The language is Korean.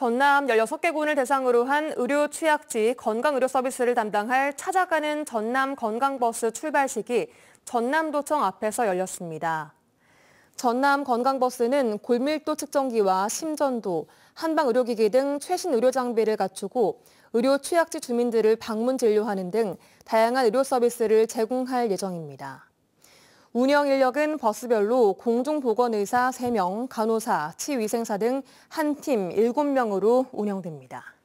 전남 16개군을 대상으로 한 의료 취약지 건강의료 서비스를 담당할 찾아가는 전남 건강버스 출발식이 전남도청 앞에서 열렸습니다. 전남 건강버스는 골밀도 측정기와 심전도, 한방의료기기 등 최신 의료 장비를 갖추고 의료 취약지 주민들을 방문 진료하는 등 다양한 의료 서비스를 제공할 예정입니다. 운영 인력은 버스별로 공중보건의사 3명, 간호사, 치위생사 등 한 팀 7명으로 운영됩니다.